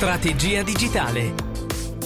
Strategia digitale.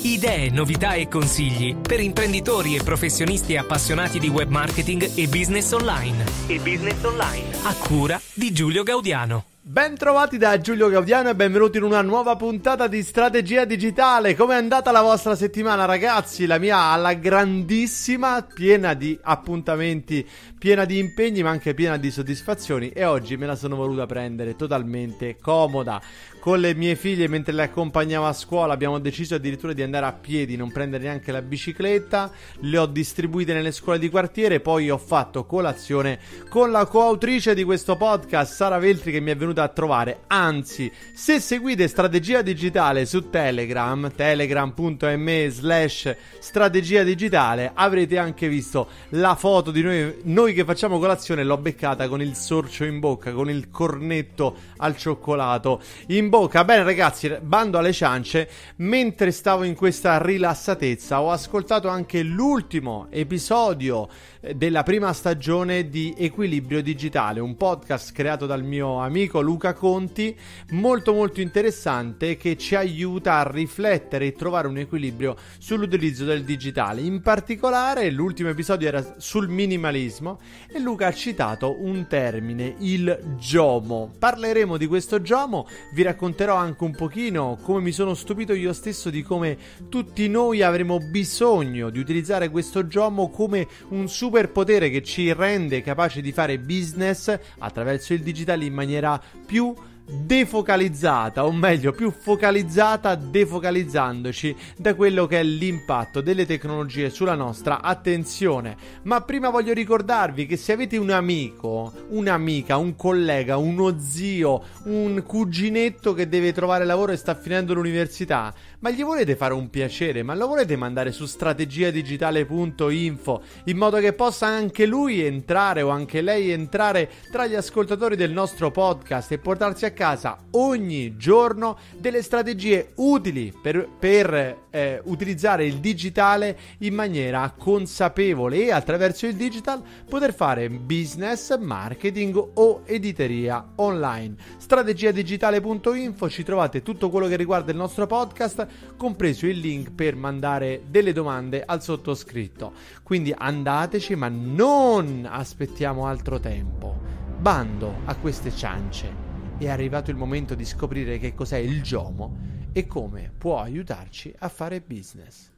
Idee, novità e consigli per imprenditori e professionisti appassionati di web marketing e business online. E business online. A cura di Giulio Gaudiano. Ben trovati da Giulio Gaudiano e benvenuti in una nuova puntata di Strategia Digitale. Come è andata la vostra settimana, ragazzi? La mia alla grandissima, piena di appuntamenti, piena di impegni, ma anche piena di soddisfazioni e oggi me la sono voluta prendere totalmente comoda con le mie figlie mentre le accompagnavo a scuola abbiamo deciso addirittura di andare a piedi, non prendere neanche la bicicletta, le ho distribuite nelle scuole di quartiere, poi ho fatto colazione con la coautrice di questo podcast, Sara Veltri, che mi è venuta a trovare. Anzi, se seguite Strategia Digitale su Telegram, telegram.me slash strategia digitale, avrete anche visto la foto di noi, noi che facciamo colazione, l'ho beccata con il sorcio in bocca, con il cornetto al cioccolato. In bocca. Bene ragazzi, bando alle ciance, mentre stavo in questa rilassatezza ho ascoltato anche l'ultimo episodio della prima stagione di Equilibrio Digitale, un podcast creato dal mio amico Luca Conti, molto molto interessante che ci aiuta a riflettere e trovare un equilibrio sull'utilizzo del digitale. In particolare l'ultimo episodio era sul minimalismo e Luca ha citato un termine, il giomo. Parleremo di questo giomo, vi racconterò anche un pochino come mi sono stupito io stesso di come tutti noi avremo bisogno di utilizzare questo giomo come un super superpotere che ci rende capaci di fare business attraverso il digitale in maniera più defocalizzata, o meglio più focalizzata, defocalizzandoci da quello che è l'impatto delle tecnologie sulla nostra attenzione. Ma prima voglio ricordarvi che se avete un amico, un'amica, un collega, uno zio, un cuginetto che deve trovare lavoro e sta finendo l'università, ma gli volete fare un piacere, ma lo volete mandare su strategiadigitale.info in modo che possa anche lui entrare o anche lei entrare tra gli ascoltatori del nostro podcast e portarsi a casa ogni giorno delle strategie utili per, per eh, utilizzare il digitale in maniera consapevole e attraverso il digital poter fare business, marketing o editoria online. Strategiadigitale.info ci trovate tutto quello che riguarda il nostro podcast, compreso il link per mandare delle domande al sottoscritto. Quindi andateci, ma non aspettiamo altro tempo. Bando a queste ciance. È arrivato il momento di scoprire che cos'è il giomo e come può aiutarci a fare business.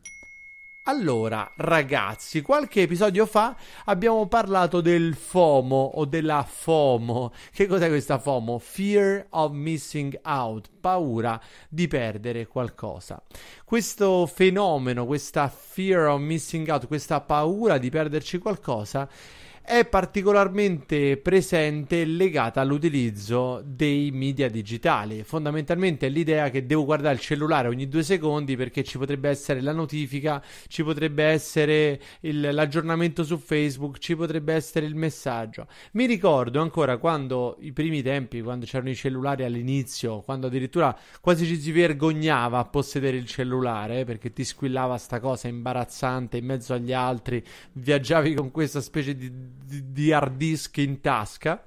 Allora, ragazzi, qualche episodio fa abbiamo parlato del FOMO o della FOMO. Che cos'è questa FOMO? Fear of missing out, paura di perdere qualcosa. Questo fenomeno, questa fear of missing out, questa paura di perderci qualcosa è particolarmente presente legata all'utilizzo dei media digitali. Fondamentalmente è l'idea che devo guardare il cellulare ogni due secondi perché ci potrebbe essere la notifica, ci potrebbe essere il, l'aggiornamento su Facebook, ci potrebbe essere il messaggio. Mi ricordo ancora quando i primi tempi, quando c'erano i cellulari all'inizio, quando addirittura quasi ci si vergognava a possedere il cellulare perché ti squillava sta cosa imbarazzante in mezzo agli altri, viaggiavi con questa specie di di, di hard disk in tasca.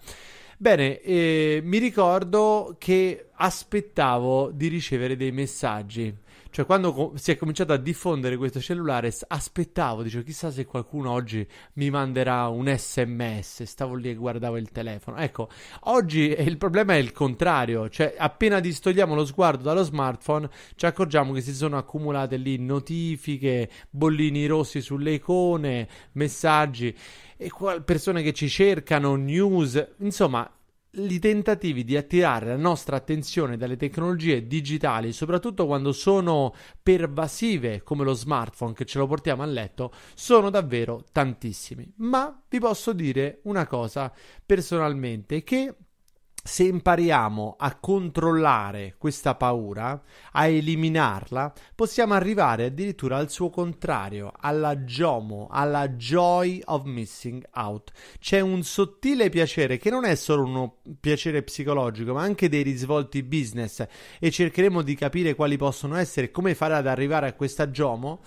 Bene, eh, mi ricordo che aspettavo di ricevere dei messaggi cioè, quando si è cominciato a diffondere questo cellulare, aspettavo, dicevo, chissà se qualcuno oggi mi manderà un sms. Stavo lì e guardavo il telefono. Ecco, oggi il problema è il contrario. Cioè, appena distogliamo lo sguardo dallo smartphone, ci accorgiamo che si sono accumulate lì notifiche, bollini rossi sulle icone, messaggi, e persone che ci cercano, news. Insomma, i tentativi di attirare la nostra attenzione dalle tecnologie digitali, soprattutto quando sono pervasive come lo smartphone che ce lo portiamo a letto, sono davvero tantissimi. Ma vi posso dire una cosa personalmente che se impariamo a controllare questa paura, a eliminarla, possiamo arrivare addirittura al suo contrario, alla jomo, alla Joy of Missing Out. C'è un sottile piacere che non è solo un piacere psicologico, ma anche dei risvolti business e cercheremo di capire quali possono essere e come fare ad arrivare a questa jomo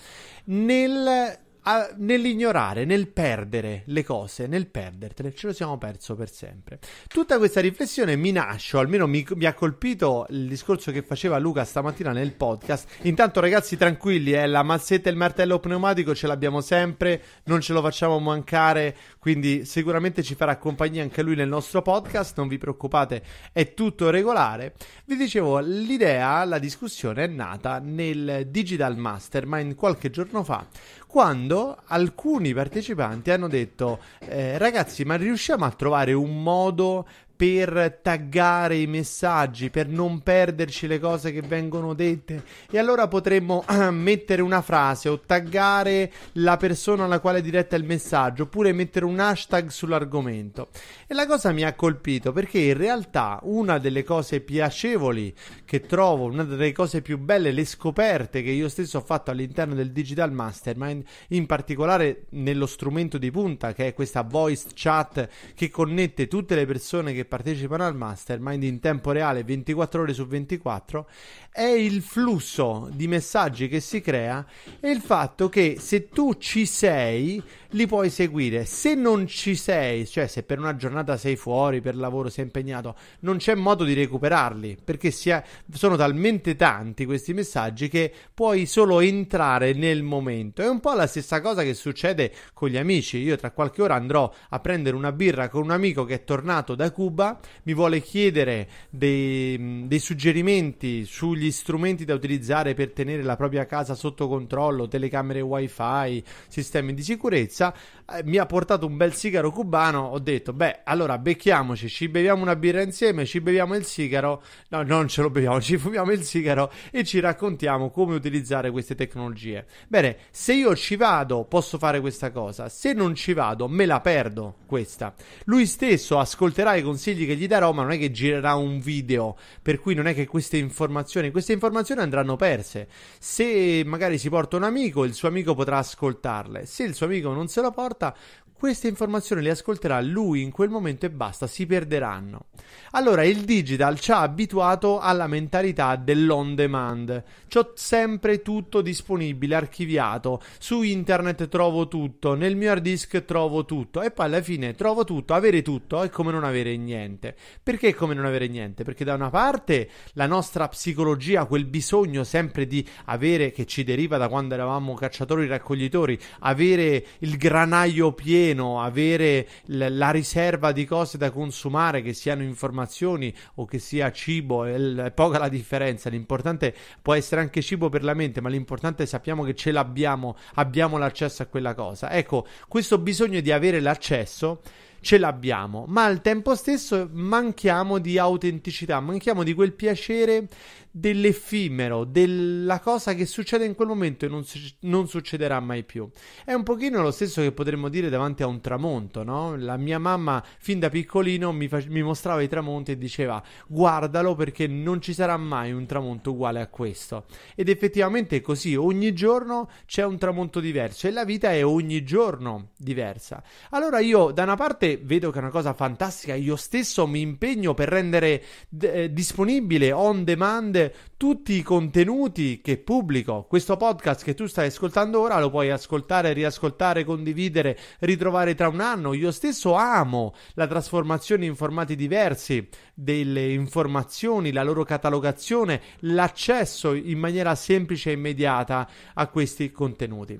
nel a, nell'ignorare, nel perdere le cose, nel perdertele, ce lo siamo perso per sempre. Tutta questa riflessione mi nasce, o almeno mi, mi, ha colpito il discorso che faceva Luca stamattina nel podcast. Intanto, ragazzi, tranquilli, eh, la mazzetta e il martello pneumatico ce l'abbiamo sempre, non ce lo facciamo mancare, quindi sicuramente ci farà compagnia anche lui nel nostro podcast. Non vi preoccupate, è tutto regolare. Vi dicevo, l'idea, la discussione è nata nel Digital Mastermind qualche giorno fa quando alcuni partecipanti hanno detto eh, ragazzi ma riusciamo a trovare un modo per taggare i messaggi, per non perderci le cose che vengono dette. E allora potremmo eh, mettere una frase o taggare la persona alla quale è diretta il messaggio, oppure mettere un hashtag sull'argomento. E la cosa mi ha colpito perché in realtà una delle cose piacevoli che trovo, una delle cose più belle, le scoperte che io stesso ho fatto all'interno del Digital Mastermind, in particolare nello strumento di punta che è questa voice chat che connette tutte le persone che che partecipano al mastermind in tempo reale 24 ore su 24 è il flusso di messaggi che si crea e il fatto che se tu ci sei li puoi seguire. Se non ci sei, cioè se per una giornata sei fuori, per lavoro sei impegnato, non c'è modo di recuperarli perché è, sono talmente tanti questi messaggi che puoi solo entrare nel momento. È un po' la stessa cosa che succede con gli amici. Io tra qualche ora andrò a prendere una birra con un amico che è tornato da Cuba Cuba, mi vuole chiedere dei, dei, suggerimenti sugli strumenti da utilizzare per tenere la propria casa sotto controllo, telecamere wifi, sistemi di sicurezza. Eh, mi ha portato un bel sigaro cubano, ho detto, beh, allora becchiamoci, ci beviamo una birra insieme, ci beviamo il sigaro, no, non ce lo beviamo, ci fumiamo il sigaro e ci raccontiamo come utilizzare queste tecnologie. Bene, se io ci vado posso fare questa cosa, se non ci vado me la perdo questa. Lui stesso ascolterà i consigli consigli che gli darò, ma non è che girerà un video, per cui non è che queste informazioni, queste informazioni andranno perse. Se magari si porta un amico, il suo amico potrà ascoltarle. Se il suo amico non se lo porta, queste informazioni le ascolterà lui in quel momento e basta, si perderanno. Allora il digital ci ha abituato alla mentalità dell'on demand. C'ho sempre tutto disponibile, archiviato, su internet trovo tutto, nel mio hard disk trovo tutto e poi alla fine trovo tutto, avere tutto è come non avere niente. Perché è come non avere niente? Perché da una parte la nostra psicologia, quel bisogno sempre di avere che ci deriva da quando eravamo cacciatori raccoglitori, avere il granaio pieno meno, avere l- la riserva di cose da consumare, che siano informazioni o che sia cibo, è, l- è poca la differenza. L'importante può essere anche cibo per la mente, ma l'importante è sappiamo che ce l'abbiamo, abbiamo l'accesso a quella cosa. Ecco, questo bisogno di avere l'accesso ce l'abbiamo, ma al tempo stesso manchiamo di autenticità, manchiamo di quel piacere dell'effimero, della cosa che succede in quel momento e non, su- non, succederà mai più. È un pochino lo stesso che potremmo dire davanti a un tramonto, no? La mia mamma fin da piccolino mi, fa- mi mostrava i tramonti e diceva guardalo perché non ci sarà mai un tramonto uguale a questo. Ed effettivamente è così, ogni giorno c'è un tramonto diverso e la vita è ogni giorno diversa. Allora io da una parte vedo che è una cosa fantastica, io stesso mi impegno per rendere d- eh, disponibile on demand tutti i contenuti che pubblico. Questo podcast che tu stai ascoltando ora lo puoi ascoltare, riascoltare, condividere, ritrovare tra un anno. Io stesso amo la trasformazione in formati diversi delle informazioni, la loro catalogazione, l'accesso in maniera semplice e immediata a questi contenuti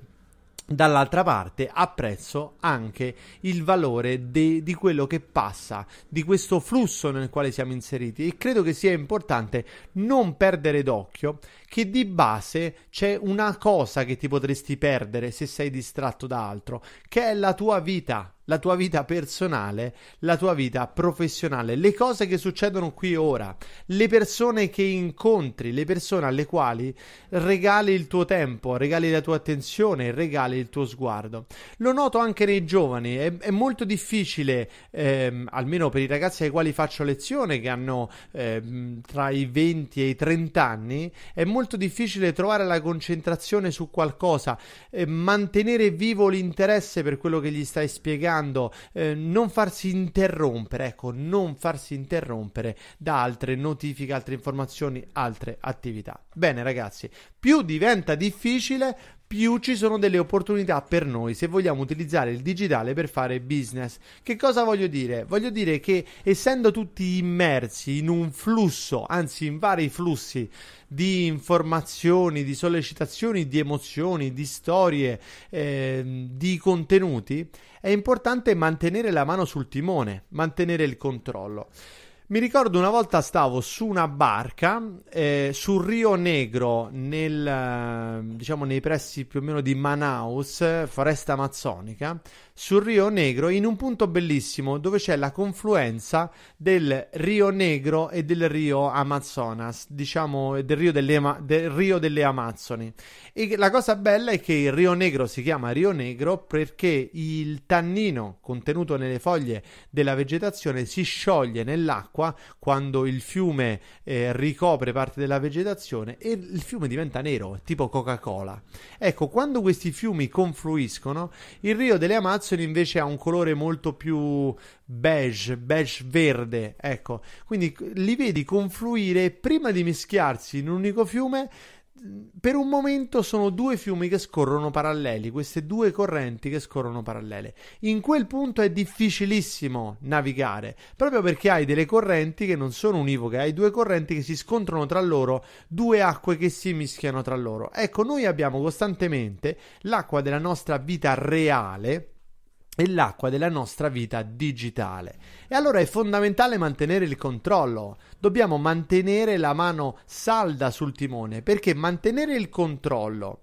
dall'altra parte apprezzo anche il valore de- di quello che passa, di questo flusso nel quale siamo inseriti e credo che sia importante non perdere d'occhio che di base c'è una cosa che ti potresti perdere se sei distratto da altro, che è la tua vita, la tua vita personale, la tua vita professionale, le cose che succedono qui ora, le persone che incontri, le persone alle quali regali il tuo tempo, regali la tua attenzione, regali il tuo sguardo. Lo noto anche nei giovani, è, è molto difficile, ehm, almeno per i ragazzi ai quali faccio lezione, che hanno ehm, tra i 20 e i 30 anni, è molto molto difficile trovare la concentrazione su qualcosa, eh, mantenere vivo l'interesse per quello che gli stai spiegando, eh, non farsi interrompere, ecco, non farsi interrompere da altre notifiche, altre informazioni, altre attività. Bene ragazzi, più diventa difficile, più ci sono delle opportunità per noi se vogliamo utilizzare il digitale per fare business. Che cosa voglio dire? Voglio dire che essendo tutti immersi in un flusso, anzi in vari flussi di informazioni, di sollecitazioni, di emozioni, di storie, eh, di contenuti, è importante mantenere la mano sul timone, mantenere il controllo. Mi ricordo una volta stavo su una barca eh, sul Rio Negro, nel, eh, diciamo nei pressi più o meno di Manaus, foresta amazzonica sul Rio Negro in un punto bellissimo dove c'è la confluenza del Rio Negro e del Rio Amazonas, diciamo del Rio delle, del Rio delle Amazzoni. E la cosa bella è che il Rio Negro si chiama Rio Negro perché il tannino contenuto nelle foglie della vegetazione si scioglie nell'acqua quando il fiume eh, ricopre parte della vegetazione e il fiume diventa nero, tipo Coca-Cola. Ecco, quando questi fiumi confluiscono, il Rio delle Amazzoni Malzone invece ha un colore molto più beige, beige verde, ecco. Quindi li vedi confluire prima di mischiarsi in un unico fiume per un momento sono due fiumi che scorrono paralleli, queste due correnti che scorrono parallele. In quel punto è difficilissimo navigare, proprio perché hai delle correnti che non sono univoche, hai due correnti che si scontrano tra loro, due acque che si mischiano tra loro. Ecco, noi abbiamo costantemente l'acqua della nostra vita reale e l'acqua della nostra vita digitale. E allora è fondamentale mantenere il controllo. Dobbiamo mantenere la mano salda sul timone perché mantenere il controllo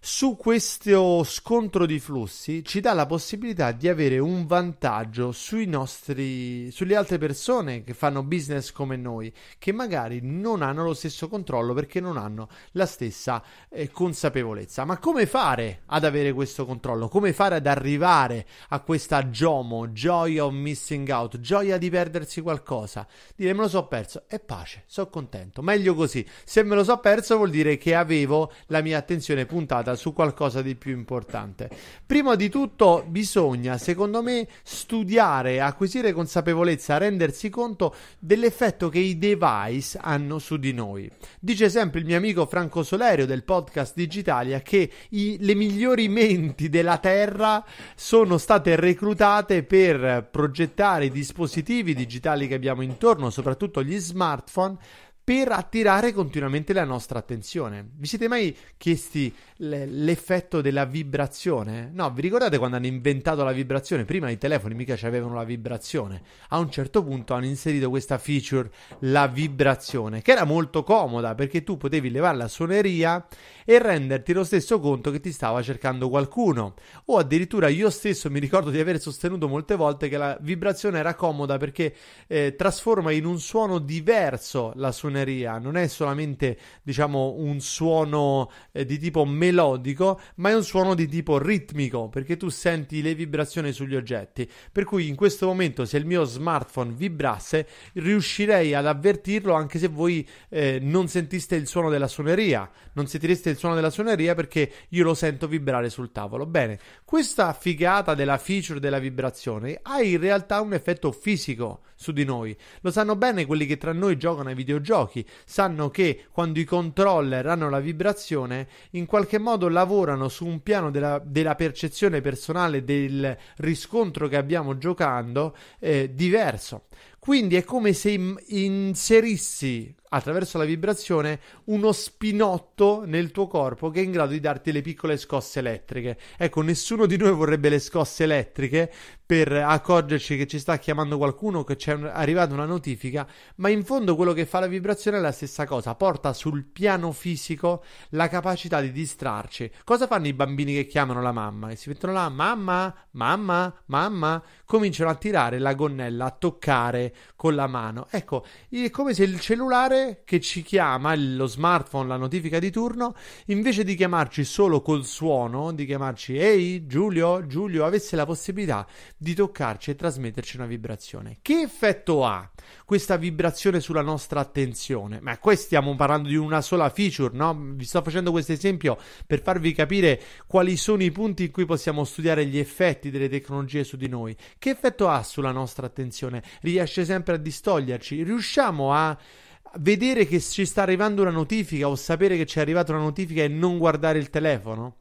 su questo scontro di flussi ci dà la possibilità di avere un vantaggio sui nostri, sulle altre persone che fanno business come noi, che magari non hanno lo stesso controllo perché non hanno la stessa eh, consapevolezza. Ma come fare ad avere questo controllo? Come fare ad arrivare a questa GOMO, Joy of Missing Out, gioia di perdersi qualcosa? Dire me lo so perso e pace, sono contento, meglio così. Se me lo so perso vuol dire che avevo la mia attenzione puntata su qualcosa di più importante. Prima di tutto bisogna, secondo me, studiare, acquisire consapevolezza, rendersi conto dell'effetto che i device hanno su di noi. Dice sempre il mio amico Franco Solerio del podcast Digitalia che i, le migliori menti della Terra sono state reclutate per progettare i dispositivi digitali che abbiamo intorno, soprattutto gli smartphone per attirare continuamente la nostra attenzione. Vi siete mai chiesti l'effetto della vibrazione? No, vi ricordate quando hanno inventato la vibrazione? Prima i telefoni mica avevano la vibrazione. A un certo punto hanno inserito questa feature, la vibrazione, che era molto comoda perché tu potevi levare la suoneria e renderti lo stesso conto che ti stava cercando qualcuno. O addirittura io stesso mi ricordo di aver sostenuto molte volte che la vibrazione era comoda perché eh, trasforma in un suono diverso la suoneria suoneria, non è solamente diciamo un suono eh, di tipo melodico, ma è un suono di tipo ritmico, perché tu senti le vibrazioni sugli oggetti. Per cui in questo momento se il mio smartphone vibrasse, riuscirei ad avvertirlo anche se voi eh, non sentiste il suono della suoneria, non sentireste il suono della suoneria perché io lo sento vibrare sul tavolo. Bene, questa figata della feature della vibrazione ha in realtà un effetto fisico su di noi. Lo sanno bene quelli che tra noi giocano ai videogiochi videogiochi sanno che quando i controller hanno la vibrazione, in qualche modo lavorano su un piano della, della percezione personale del riscontro che abbiamo giocando eh, diverso. Quindi è come se inserissi attraverso la vibrazione uno spinotto nel tuo corpo che è in grado di darti le piccole scosse elettriche. Ecco, nessuno di noi vorrebbe le scosse elettriche per accorgerci che ci sta chiamando qualcuno, che c'è un- arrivata una notifica, ma in fondo quello che fa la vibrazione è la stessa cosa, porta sul piano fisico la capacità di distrarci. Cosa fanno i bambini che chiamano la mamma? Che si mettono là, mamma, mamma, mamma, cominciano a tirare la gonnella, a toccare con la mano. Ecco, è come se il cellulare cellulare che ci chiama, lo smartphone, la notifica di turno, invece di chiamarci solo col suono, di chiamarci ehi Giulio, Giulio, avesse la possibilità di toccarci e trasmetterci una vibrazione. Che effetto ha questa vibrazione sulla nostra attenzione? Ma qui stiamo parlando di una sola feature, no? Vi sto facendo questo esempio per farvi capire quali sono i punti in cui possiamo studiare gli effetti delle tecnologie su di noi. Che effetto ha sulla nostra attenzione? Riesce sempre a distoglierci? Riusciamo a vedere che ci sta arrivando una notifica o sapere che ci è arrivata una notifica e non guardare il telefono?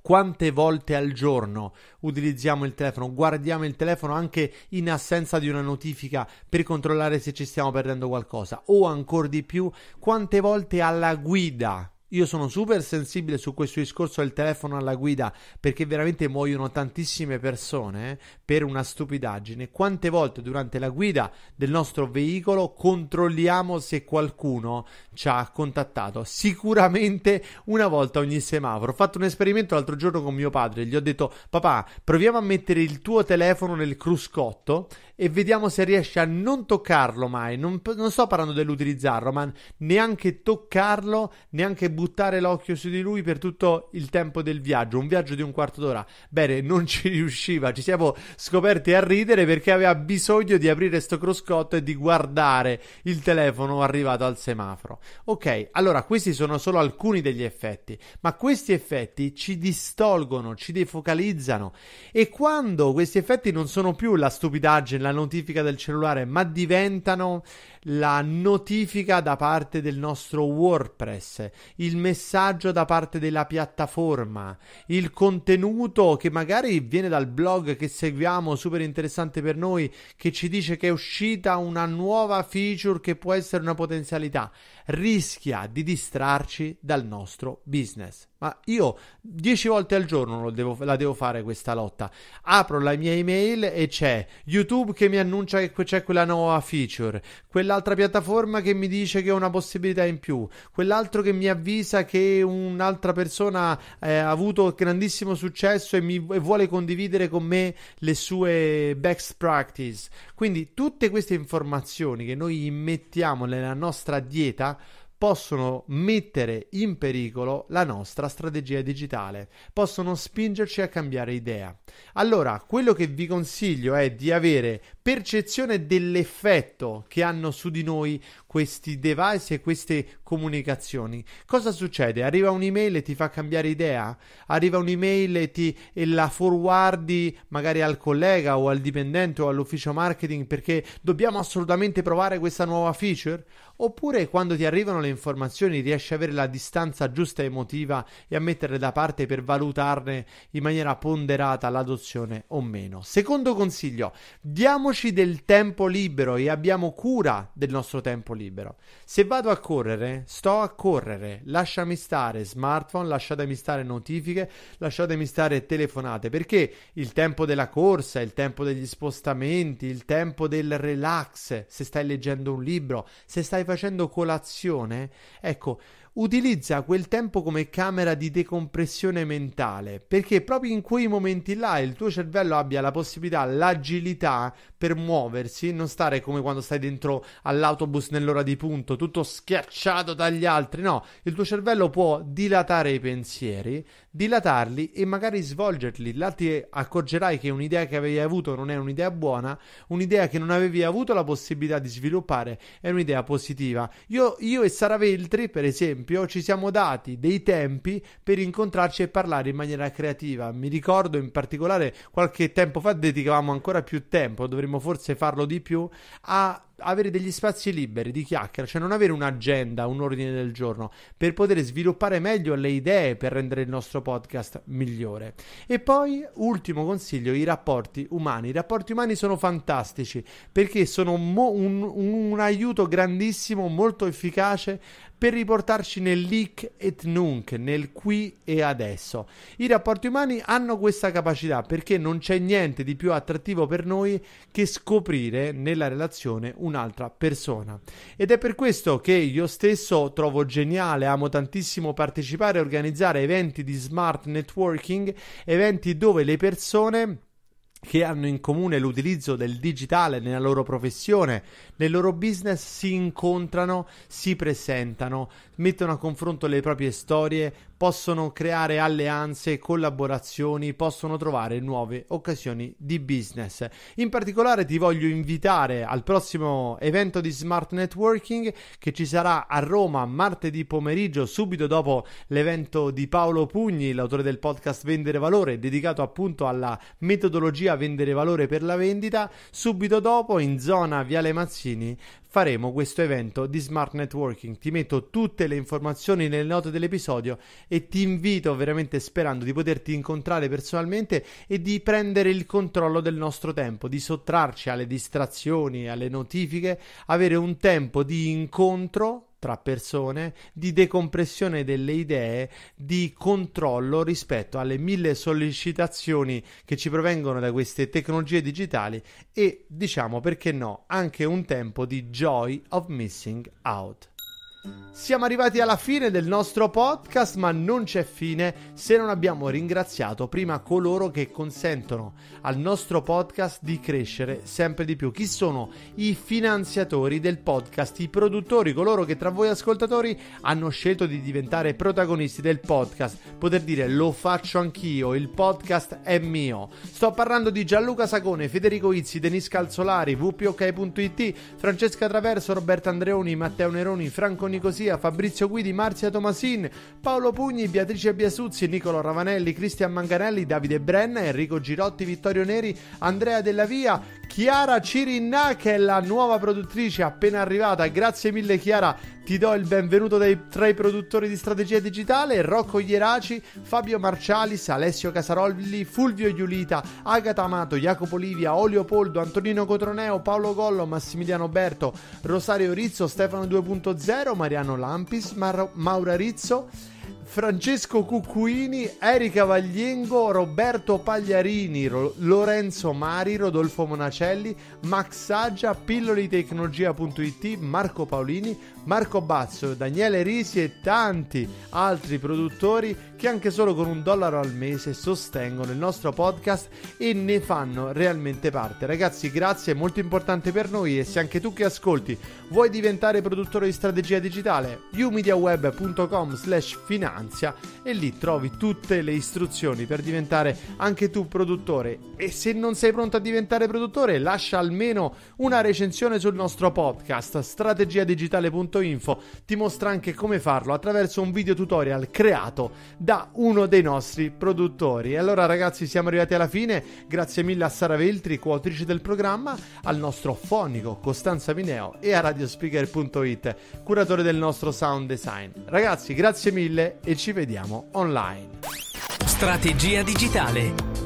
Quante volte al giorno utilizziamo il telefono, guardiamo il telefono anche in assenza di una notifica per controllare se ci stiamo perdendo qualcosa? O ancora di più, quante volte alla guida io sono super sensibile su questo discorso del telefono alla guida perché veramente muoiono tantissime persone eh, per una stupidaggine. Quante volte durante la guida del nostro veicolo controlliamo se qualcuno ci ha contattato? Sicuramente una volta ogni semaforo. Ho fatto un esperimento l'altro giorno con mio padre, gli ho detto "Papà, proviamo a mettere il tuo telefono nel cruscotto e vediamo se riesce a non toccarlo mai. Non, non sto parlando dell'utilizzarlo, ma neanche toccarlo, neanche buttare l'occhio su di lui per tutto il tempo del viaggio. Un viaggio di un quarto d'ora. Bene, non ci riusciva. Ci siamo scoperti a ridere perché aveva bisogno di aprire sto cruscotto e di guardare il telefono arrivato al semaforo. Ok, allora questi sono solo alcuni degli effetti, ma questi effetti ci distolgono, ci defocalizzano e quando questi effetti non sono più la stupidaggine la notifica del cellulare, ma diventano la notifica da parte del nostro WordPress, il messaggio da parte della piattaforma, il contenuto che magari viene dal blog che seguiamo, super interessante per noi, che ci dice che è uscita una nuova feature che può essere una potenzialità, rischia di distrarci dal nostro business. Ma io dieci volte al giorno devo, la devo fare questa lotta. Apro la mia email e c'è YouTube che mi annuncia che c'è quella nuova feature, quell'altra piattaforma che mi dice che ho una possibilità in più, quell'altro che mi avvisa che un'altra persona eh, ha avuto grandissimo successo e, mi, e vuole condividere con me le sue best practice. Quindi tutte queste informazioni che noi immettiamo nella nostra dieta possono mettere in pericolo la nostra strategia digitale, possono spingerci a cambiare idea. Allora, quello che vi consiglio è di avere percezione dell'effetto che hanno su di noi questi device e queste comunicazioni. Cosa succede? Arriva un'email e ti fa cambiare idea? Arriva un'email e, ti, e la forwardi magari al collega o al dipendente o all'ufficio marketing perché dobbiamo assolutamente provare questa nuova feature? Oppure quando ti arrivano le informazioni riesci ad avere la distanza giusta emotiva e a metterle da parte per valutarne in maniera ponderata l'adozione o meno? Secondo consiglio, diamoci Curiamoci del tempo libero e abbiamo cura del nostro tempo libero. Se vado a correre, sto a correre. Lasciami stare smartphone, lasciatemi stare notifiche, lasciatemi stare telefonate, perché il tempo della corsa, il tempo degli spostamenti, il tempo del relax, se stai leggendo un libro, se stai facendo colazione, ecco, utilizza quel tempo come camera di decompressione mentale, perché proprio in quei momenti là il tuo cervello abbia la possibilità, l'agilità per muoversi, non stare come quando stai dentro all'autobus nell'ora di punto, tutto schiacciato dagli altri, no, il tuo cervello può dilatare i pensieri, dilatarli e magari svolgerli. Là ti accorgerai che un'idea che avevi avuto non è un'idea buona, un'idea che non avevi avuto la possibilità di sviluppare è un'idea positiva. Io, io e Sara Veltri, per esempio, ci siamo dati dei tempi per incontrarci e parlare in maniera creativa. Mi ricordo in particolare qualche tempo fa dedicavamo ancora più tempo, dovremmo forse farlo di più, a avere degli spazi liberi di chiacchiera, cioè non avere un'agenda, un ordine del giorno, per poter sviluppare meglio le idee per rendere il nostro podcast migliore. E poi, ultimo consiglio, i rapporti umani. I rapporti umani sono fantastici perché sono mo- un, un, un aiuto grandissimo, molto efficace per riportarci nell'ic et nunc, nel qui e adesso. I rapporti umani hanno questa capacità perché non c'è niente di più attrattivo per noi che scoprire nella relazione un'altra persona. Ed è per questo che io stesso trovo geniale, amo tantissimo partecipare e organizzare eventi di smart networking, eventi dove le persone che hanno in comune l'utilizzo del digitale nella loro professione, nel loro business si incontrano, si presentano, mettono a confronto le proprie storie, possono creare alleanze, collaborazioni, possono trovare nuove occasioni di business. In particolare ti voglio invitare al prossimo evento di Smart Networking che ci sarà a Roma martedì pomeriggio, subito dopo l'evento di Paolo Pugni, l'autore del podcast Vendere Valore, dedicato appunto alla metodologia Vendere Valore per la vendita. Subito dopo in zona Viale Mazzini faremo questo evento di smart networking. Ti metto tutte le informazioni nelle note dell'episodio e ti invito veramente sperando di poterti incontrare personalmente e di prendere il controllo del nostro tempo, di sottrarci alle distrazioni, alle notifiche, avere un tempo di incontro tra persone, di decompressione delle idee, di controllo rispetto alle mille sollecitazioni che ci provengono da queste tecnologie digitali e diciamo perché no, anche un tempo di joy of missing out. Siamo arrivati alla fine del nostro podcast, ma non c'è fine se non abbiamo ringraziato prima coloro che consentono al nostro podcast di crescere sempre di più. Chi sono i finanziatori del podcast, i produttori, coloro che tra voi ascoltatori hanno scelto di diventare protagonisti del podcast, poter dire lo faccio anch'io, il podcast è mio. Sto parlando di Gianluca Sagone, Federico Izzi, Denis Calzolari, wpok.it, Francesca Traverso, Roberto Andreoni, Matteo Neroni, Franco Nicolini, Giovanni Fabrizio Guidi, Marzia Tomasin, Paolo Pugni, Beatrice Biasuzzi, Nicolo Ravanelli, Cristian Manganelli, Davide Brenna, Enrico Girotti, Vittorio Neri, Andrea Della Via, Chiara Cirinna, che è la nuova produttrice appena arrivata. Grazie mille, Chiara. Ti do il benvenuto dei, tra i produttori di strategia digitale: Rocco Ieraci, Fabio Marcialis, Alessio Casarolli, Fulvio Iulita, Agata Amato, Jacopo Livia, Olio Poldo, Antonino Cotroneo, Paolo Gollo, Massimiliano Berto, Rosario Rizzo, Stefano 2.0, Mariano Lampis, Mar- Maura Rizzo. Francesco Cuccuini, Erika Vagliengo, Roberto Pagliarini, Ro- Lorenzo Mari, Rodolfo Monacelli, Max Saggia, Pillolitecnologia.it, Marco Paolini, Marco Bazzo, Daniele Risi e tanti altri produttori che anche solo con un dollaro al mese sostengono il nostro podcast e ne fanno realmente parte. Ragazzi, grazie, è molto importante per noi e se anche tu che ascolti vuoi diventare produttore di strategia digitale, umediaweb.com slash finanzia e lì trovi tutte le istruzioni per diventare anche tu produttore. E se non sei pronto a diventare produttore, lascia almeno una recensione sul nostro podcast strategiadigitale.com info ti mostra anche come farlo attraverso un video tutorial creato da uno dei nostri produttori. E allora ragazzi siamo arrivati alla fine, grazie mille a Sara Veltri, coautrice del programma, al nostro fonico Costanza Mineo e a radiospeaker.it, curatore del nostro sound design. Ragazzi grazie mille e ci vediamo online. Strategia digitale